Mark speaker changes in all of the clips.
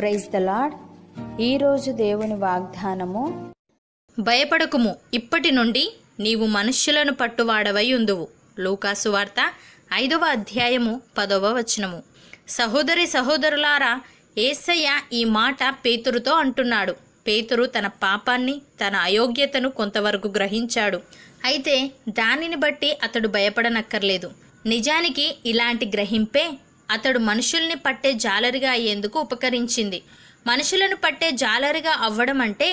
Speaker 1: praise the lord ఈరోజు దేవుని వాగ్దానము భయపడకుము ఇప్పటి నుండి నీవు మనుష్యులను పట్టువాడవై ఉందువు లూకాసు వార్త ఐదవ అధ్యాయము పదవ వచనము సహోదరి సహోదరులారా ఏసయ్య ఈ మాట పేతురుతో అంటున్నాడు పేతురు తన పాపాన్ని తన అయోగ్యతను కొంతవరకు గ్రహించాడు అయితే దానిని బట్టి అతడు భయపడనక్కర్లేదు నిజానికి ఇలాంటి గ్రహింపే అతడు మనుషుల్ని పట్టే జాలరిగా అయ్యేందుకు ఉపకరించింది మనుషులను పట్టే జాలరిగా అవ్వడం అంటే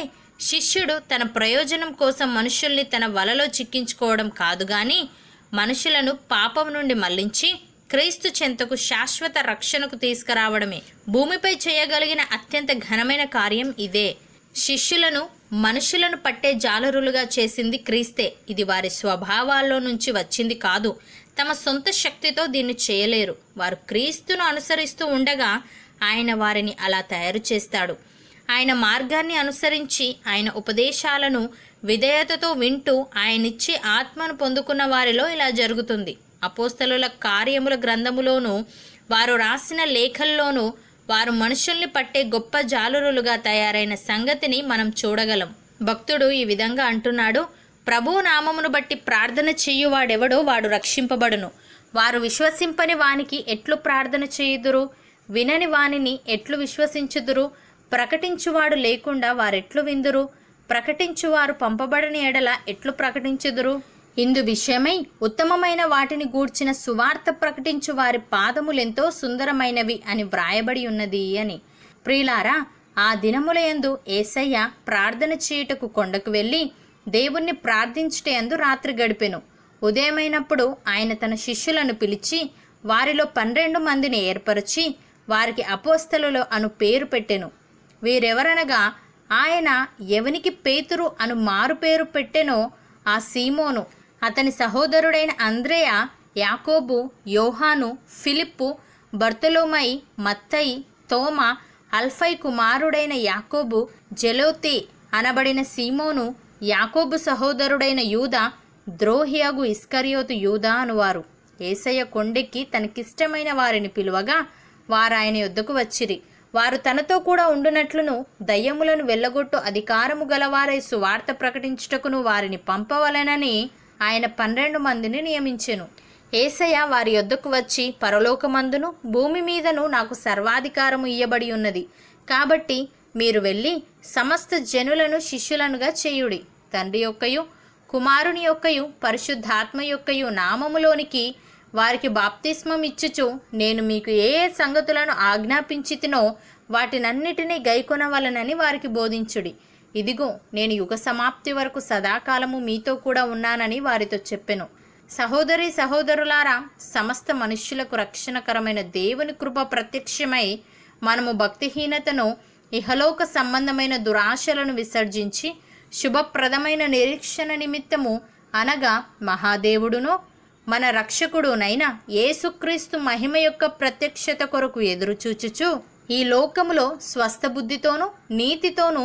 Speaker 1: శిష్యుడు తన ప్రయోజనం కోసం మనుషుల్ని తన వలలో చిక్కించుకోవడం కాదు గాని మనుషులను పాపం నుండి మళ్లించి క్రీస్తు చెంతకు శాశ్వత రక్షణకు తీసుకురావడమే భూమిపై చేయగలిగిన అత్యంత ఘనమైన కార్యం ఇదే శిష్యులను మనుషులను పట్టే జాలరులుగా చేసింది క్రీస్తే ఇది వారి స్వభావాల్లో నుంచి వచ్చింది కాదు తమ సొంత శక్తితో దీన్ని చేయలేరు వారు క్రీస్తును అనుసరిస్తూ ఉండగా ఆయన వారిని అలా తయారు చేస్తాడు ఆయన మార్గాన్ని అనుసరించి ఆయన ఉపదేశాలను విధేయతతో వింటూ ఆయనిచ్చి ఆత్మను పొందుకున్న వారిలో ఇలా జరుగుతుంది అపోస్తలుల కార్యముల గ్రంథములోను వారు రాసిన లేఖల్లోనూ వారు మనుషుల్ని పట్టే గొప్ప జాలురులుగా తయారైన సంగతిని మనం చూడగలం భక్తుడు ఈ విధంగా అంటున్నాడు ప్రభువు నామమును బట్టి ప్రార్థన చేయువాడెవడో వాడు రక్షింపబడును వారు విశ్వసింపని వానికి ఎట్లు ప్రార్థన చేయుదురు వినని వానిని ఎట్లు విశ్వసించుదురు ప్రకటించువాడు లేకుండా వారెట్లు విందురు ప్రకటించువారు పంపబడని ఎడల ఎట్లు ప్రకటించుదురు ఇందు విషయమై ఉత్తమమైన వాటిని గూడ్చిన సువార్త ప్రకటించు వారి పాదములెంతో సుందరమైనవి అని వ్రాయబడి ఉన్నది అని ప్రియులారా ఆ దినములయందు ఏసయ్య ప్రార్థన చేయుటకు కొండకు వెళ్ళి దేవుణ్ణి ప్రార్థించుట ఎందు రాత్రి గడిపెను ఉదయమైనప్పుడు ఆయన తన శిష్యులను పిలిచి వారిలో పన్నెండు మందిని ఏర్పరచి వారికి అపోస్తలలో అను పేరు పెట్టెను వీరెవరనగా ఆయన ఎవనికి పేతురు అను మారు పేరు పెట్టెనో ఆ సీమోను అతని సహోదరుడైన అంద్రేయ యాకోబు యోహాను ఫిలిప్పు బర్తలోమై మత్తయి తోమ అల్ఫై కుమారుడైన యాకోబు జలోతే అనబడిన సీమోను యాకోబు సహోదరుడైన యూద ద్రోహియాగు ఇస్కరియోతు యూద అనువారు ఏసయ్య కొండెక్కి తనకిష్టమైన వారిని పిలువగా వారాయన యొద్దకు వచ్చిరి వారు తనతో కూడా ఉండునట్లును దయ్యములను వెళ్ళగొట్టు అధికారము గలవారై సువార్త ప్రకటించుటకును వారిని పంపవలెనని ఆయన పన్నెండు మందిని నియమించెను ఏసయ్య వారి యొద్దకు వచ్చి పరలోకమందును భూమి మీదను నాకు సర్వాధికారము ఇయ్యబడి ఉన్నది కాబట్టి మీరు వెళ్ళి సమస్త జనులను శిష్యులనుగా చేయుడి తండ్రి యొక్కయు కుమారుని యొక్కయు పరిశుద్ధాత్మ యొక్కయు నామములోనికి వారికి బాప్తిస్మం ఇచ్చుచు నేను మీకు ఏ ఏ సంగతులను ఆజ్ఞాపించితినో వాటినన్నిటినీ గైకొనవలనని వారికి బోధించుడి ఇదిగో నేను యుగ సమాప్తి వరకు సదాకాలము మీతో కూడా ఉన్నానని వారితో చెప్పెను సహోదరి సహోదరులారా సమస్త మనుష్యులకు రక్షణకరమైన దేవుని కృప ప్రత్యక్షమై మనము భక్తిహీనతను ఇహలోక సంబంధమైన దురాశలను విసర్జించి శుభప్రదమైన నిరీక్షణ నిమిత్తము అనగా మహాదేవుడును మన రక్షకుడునైన ఏసుక్రీస్తు మహిమ యొక్క ప్రత్యక్షత కొరకు ఎదురుచూచుచు ఈ లోకములో స్వస్థబుద్ధితోనూ నీతితోనూ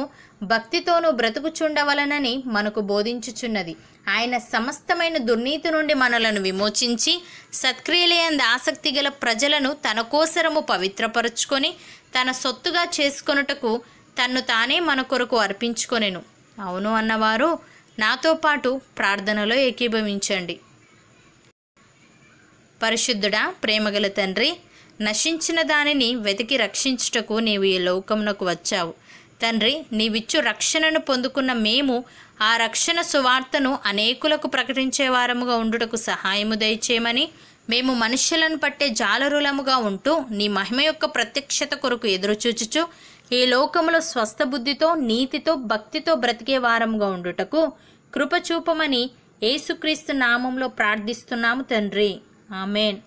Speaker 1: భక్తితోనూ బ్రతుకుచుండవలనని మనకు బోధించుచున్నది ఆయన సమస్తమైన దుర్నీతి నుండి మనలను విమోచించి సత్క్రియలేని ఆసక్తి గల ప్రజలను తన కోసరము పవిత్రపరుచుకొని తన సొత్తుగా చేసుకొనుటకు తన్ను తానే మన కొరకు అర్పించుకొనెను అవును అన్నవారు నాతో పాటు ప్రార్థనలో ఏకీభవించండి పరిశుద్ధుడా ప్రేమగల తండ్రి నశించిన దానిని వెతికి రక్షించుటకు నీవు ఈ లోకమునకు వచ్చావు తండ్రి నీవిచ్చు రక్షణను పొందుకున్న మేము ఆ రక్షణ సువార్తను అనేకులకు ప్రకటించే వారముగా ఉండుటకు సహాయము దయచేయమని మేము మనుష్యులను పట్టే జాలరులముగా ఉంటూ నీ మహిమ యొక్క ప్రత్యక్షత కొరకు ఎదురుచూచుచు ఈ లోకములో స్వస్థ బుద్ధితో నీతితో భక్తితో బ్రతికే వారముగా ఉండుటకు కృపచూపమని ఏసుక్రీస్తు నామంలో ప్రార్థిస్తున్నాము తండ్రి ఆమెన్